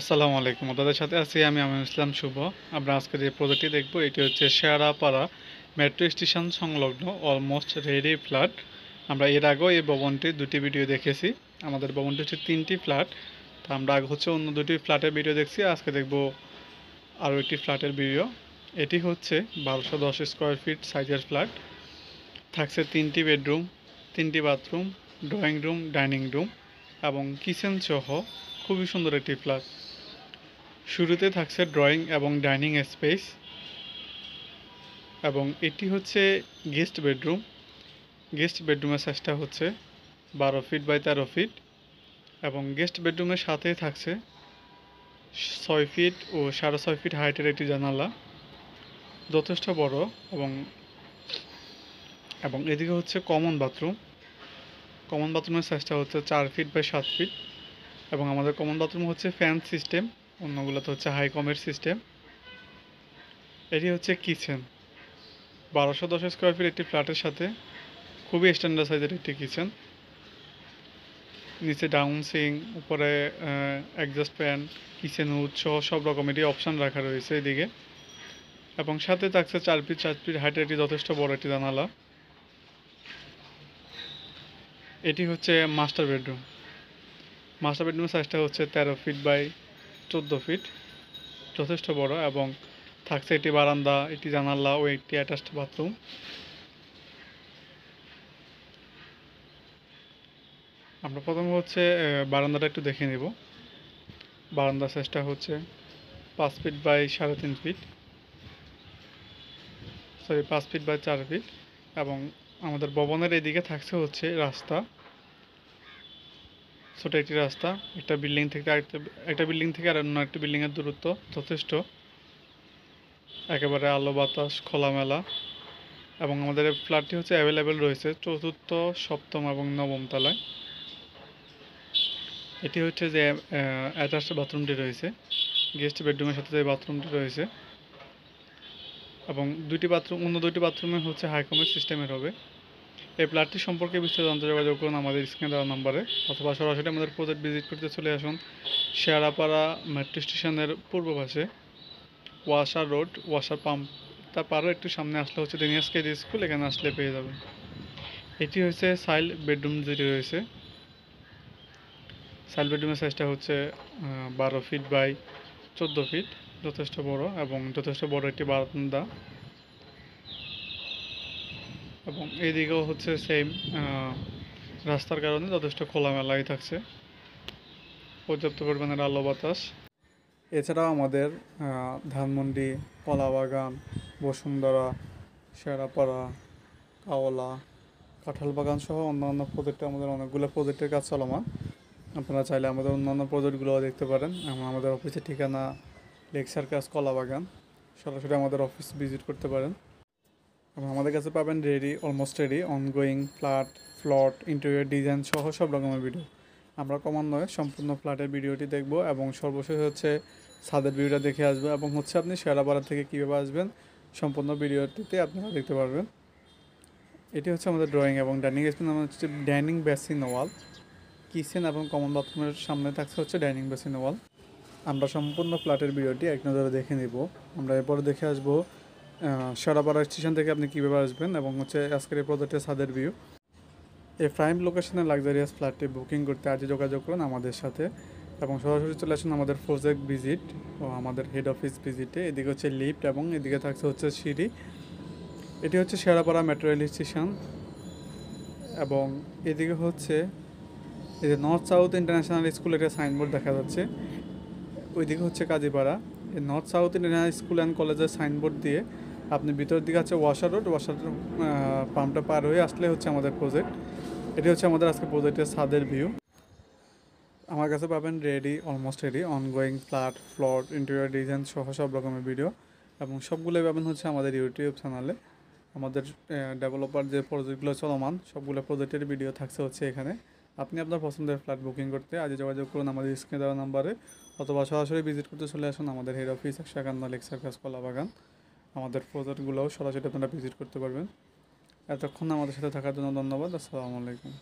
আসসালামু আলাইকুম আপনাদের সাথে আছি আমি আমিন ইসলাম শুভ আমরা আজকে যে প্রজেক্টটি দেখব এটি হচ্ছে শেয়ারাপাড়া মেট্রো স্টেশন সংলগ্ন অলমোস্ট রেডি ফ্ল্যাট আমরা এর আগেও এই ভবনটির দুটি ভিডিও দেখেছি আমাদের ভবনটি হচ্ছে তিনটি ফ্ল্যাট তা আমরা আগে হচ্ছে অন্য দুটি ফ্ল্যাটের ভিডিও দেখছি আজকে দেখব আরও একটি ফ্ল্যাটের ভিডিও এটি হচ্ছে বারোশো দশ স্কোয়ার ফিট সাইজের ফ্ল্যাট থাকছে তিনটি বেডরুম তিনটি bathroom drawing room dining room এবং কিচেন সহ খুবই সুন্দর একটি ফ্ল্যাট শুরুতে থাকছে ড্রয়িং এবং ডাইনিং স্পেস এবং এটি হচ্ছে গেস্ট বেডরুম গেস্ট বেডরুমের সাইজটা হচ্ছে বারো ফিট বাই তেরো ফিট এবং গেস্ট বেডরুমের সাথে থাকছে ছয় ফিট ও সাড়ে ছয় ফিট হাইটের একটি জানালা যথেষ্ট বড় এবং এবং এদিকে হচ্ছে কমন বাথরুম কমন বাথরুমের সাইজটা হচ্ছে চার ফিট বাই সাত ফিট এবং আমাদের কমন বাথরুম হচ্ছে ফ্যান সিস্টেম অন্যগুলো তো হচ্ছে হাই কমের সিস্টেম এটি হচ্ছে কিচেন বারোশো দশ স্কোয়ার ফিট একটি ফ্ল্যাটের সাথে খুবই স্ট্যান্ডার্ড সাইজের একটি কিচেন নিচে ডাউন সিং উপরে অ্যাডজাস্ট ফ্যান কিচেন উৎস সব রকমেরই অপশান রাখা রয়েছে এদিকে এবং সাথে থাকছে চার ফিট চার ফিট হাইটের একটি যথেষ্ট বড় একটি জানালা এটি হচ্ছে মাস্টার বেডরুম মাস্টার বেডরুমের সাইজটা হচ্ছে তেরো ফিট বাই চোদ্দো ফিট যথেষ্ট বড় এবং থাকছে একটি বারান্দা একটি জানালা ও একটি অ্যাটাচড বাথরুম আমরা প্রথমে হচ্ছে বারান্দাটা একটু দেখে নেব বারান্দা সাইজটা হচ্ছে পাঁচ ফিট বাই সাড়ে তিন ফিট সরি পাঁচ ফিট বাই চার ফিট এবং আমাদের ভবনের এদিকে থাকছে হচ্ছে রাস্তা ছোট একটি রাস্তা একটা বিল্ডিং থেকে আরেকটা একটা বিল্ডিং থেকে আর অন্য একটা বিল্ডিংয়ের দূরত্ব যথেষ্ট একেবারে আলো বাতাস খোলামেলা এবং আমাদের ফ্ল্যাটটি হচ্ছে অ্যাভেলেবেল রয়েছে চতুর্থ সপ্তম এবং নবম তলায় এটি হচ্ছে যে অ্যাটাচড বাথরুমটি রয়েছে গেস্ট বেডরুমের সাথে যে বাথরুমটি রয়েছে এবং দুইটি বাথরুম অন্য দুইটি বাথরুমে হচ্ছে হাইকমের সিস্টেমের হবে এই প্ল্যাটটি সম্পর্কে বিস্তারিত জানতে যোগাযোগ করুন আমাদের স্ক্রিনে দেওয়া নাম্বারে অথবা সরাসরি আমাদের প্রজেক্ট ভিজিট করতে চলে আসুন শেয়ারাপাড়া মেট্রো স্টেশনের পূর্ব পাশে ওয়াসা রোড ওয়াসা পাম্প পারও একটু সামনে আসলে হচ্ছে দিনিয়াস কেজি স্কুল এখানে আসলে পেয়ে যাবেন এটি হচ্ছে সাইল বেডরুম যেটি রয়েছে সাইল বেডরুমের সাইজটা হচ্ছে বারো ফিট বাই চোদ্দো ফিট যথেষ্ট বড় এবং যথেষ্ট বড় একটি বারান্দা এবং এদিকেও হচ্ছে সেম রাস্তার কারণে যথেষ্ট খোলামেলাই থাকছে পর্যাপ্ত পরিমাণের আলো বাতাস এছাড়াও আমাদের ধানমন্ডি কলাবাগান বসুন্ধরা শেরাপাড়া কাওলা কাঁঠাল বাগান সহ অন্যান্য প্রজেক্টে আমাদের অনেকগুলো প্রজেক্টের কাজ চলমান আপনারা চাইলে আমাদের অন্যান্য প্রজেক্টগুলোও দেখতে পারেন আমাদের অফিসের ঠিকানা লেকচার কাজ কলাবাগান সরাসরি আমাদের অফিস ভিজিট করতে পারেন আমাদের কাছে পাবেন ready almost ready ongoing flat plot interior design সহ সব রকমের ভিডিও আমরা ক্রমান্বয়ে সম্পূর্ণ ফ্ল্যাটের ভিডিওটি দেখব এবং সর্বশেষ হচ্ছে ছাদের ভিডিওটা দেখে আসবো এবং হচ্ছে আপনি শেয়ারাপাড়া থেকে কীভাবে আসবেন সম্পূর্ণ ভিডিওটিতে আপনারা দেখতে পারবেন এটি হচ্ছে আমাদের ড্রয়িং এবং ডাইনিং স্পেন আমাদের হচ্ছে ডাইনিং বেসিন ওয়াল কিচেন এবং কমন বাথরুমের সামনে থাকছে হচ্ছে ডাইনিং বেসিন ওয়াল আমরা সম্পূর্ণ ফ্ল্যাটের ভিডিওটি এক নজরে দেখে নিব আমরা এরপরে দেখে আসবো সারাপাড়া স্টেশন থেকে আপনি কীভাবে আসবেন এবং হচ্ছে আজকের এই প্রজেক্টের সাদের ভিউ এই প্রাইম লোকেশনে লাক্সারিয়াস ফ্ল্যাটটি বুকিং করতে আজ যোগাযোগ করুন আমাদের সাথে এবং সরাসরি চলে আসুন আমাদের প্রজেক্ট ভিজিট ও আমাদের হেড অফিস ভিজিটে এদিকে হচ্ছে লিফট এবং এদিকে থাকছে হচ্ছে সিঁড়ি এটি হচ্ছে শেরাপাড়া মেট্রো রেল স্টেশন এবং এদিকে হচ্ছে এই যে নর্থ সাউথ ইন্টারন্যাশনাল স্কুল একটা সাইনবোর্ড দেখা যাচ্ছে ওইদিকে হচ্ছে Kazipara north south international school and কলেজের সাইনবোর্ড দিয়ে আপনি ভিতরের দিকে আছে ওয়াশার রোড ওয়াশার পাম্পটা পার হয়ে আসলে হচ্ছে আমাদের প্রজেক্ট এটি হচ্ছে আমাদের আজকে প্রজেক্টের ছাদের ভিউ আমার কাছে পাবেন ready almost ready ongoing flat plot interior design সহ সব রকমের ভিডিও এবং সবগুলোই পাবেন হচ্ছে আমাদের ইউটিউব চ্যানেলে আমাদের ডেভেলপার যে প্রজেক্টগুলো চলমান সবগুলো প্রজেক্টের ভিডিও থাকছে হচ্ছে এখানে আপনি আপনার পছন্দের ফ্ল্যাট বুকিং করতে আজ যোগাযোগ করুন আমাদের স্ক্রিনে দেওয়া নাম্বারে অথবা সরাসরি ভিজিট করতে চলে আসুন আমাদের হেড অফিস একশো একান্ন লেকচার কাজ কলাবাগান আমাদের প্রজেক্টগুলোও সরাসরি আপনারা ভিজিট করতে পারবেন এতক্ষণ আমাদের সাথে থাকার জন্য ধন্যবাদ আসসালামু আলাইকুম